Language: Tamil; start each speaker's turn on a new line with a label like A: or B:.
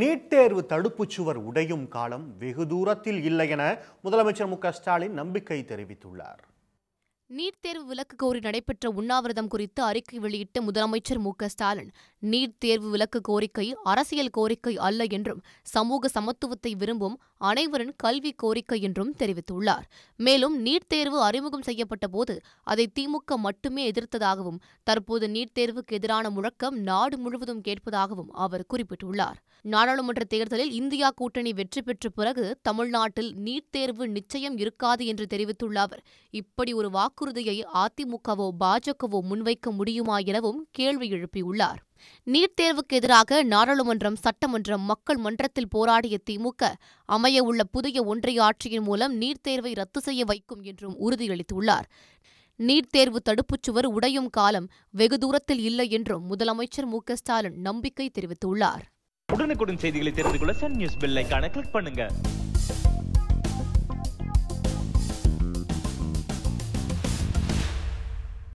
A: நீட் தேர்வு தடுப்புச் சுவர் உடையும் காலம் வெகு தூரத்தில் இல்லை என முதலமைச்சர் மு ஸ்டாலின் நம்பிக்கை தெரிவித்துள்ளார்
B: நீட் தேர்வு விலக்கு கோரி நடைபெற்ற உண்ணாவிரதம் குறித்து அறிக்கை வெளியிட்ட முதலமைச்சர் மு ஸ்டாலின் நீட் தேர்வு விலக்கு கோரிக்கை அரசியல் கோரிக்கை அல்ல என்றும் சமூக சமத்துவத்தை விரும்பும் அனைவரின் கல்வி கோரிக்கை என்றும் தெரிவித்துள்ளார் மேலும் நீட் தேர்வு அறிமுகம் செய்யப்பட்ட போது அதை திமுக மட்டுமே எதிர்த்ததாகவும் தற்போது நீட் தேர்வுக்கு எதிரான முழக்கம் நாடு முழுவதும் கேட்பதாகவும் அவர் குறிப்பிட்டுள்ளார் நாடாளுமன்ற தேர்தலில் இந்தியா கூட்டணி வெற்றி பெற்ற பிறகு தமிழ்நாட்டில் நீட் தேர்வு நிச்சயம் இருக்காது என்று தெரிவித்துள்ள அவர் இப்படி ஒரு வாக்கு வாக்குறுதியை அதிமுகவோ பாஜகவோ முன்வைக்க முடியுமா எனவும் கேள்வி எழுப்பியுள்ளார் நீட் தேர்வுக்கு எதிராக நாடாளுமன்றம் சட்டமன்றம் மக்கள் மன்றத்தில் போராடிய திமுக அமையவுள்ள புதிய ஒன்றிய ஆட்சியின் மூலம் நீட் தேர்வை ரத்து செய்ய வைக்கும் என்றும் உறுதியளித்துள்ளார் நீட் தேர்வு தடுப்புச் சுவர் உடையும் காலம் வெகு தூரத்தில் இல்லை என்றும் முதலமைச்சர் மு ஸ்டாலின் நம்பிக்கை தெரிவித்துள்ளார்
C: உடனுக்குடன் செய்திகளை தெரிந்து கொள்ள சன் நியூஸ் கிளிக் பண்ணுங்க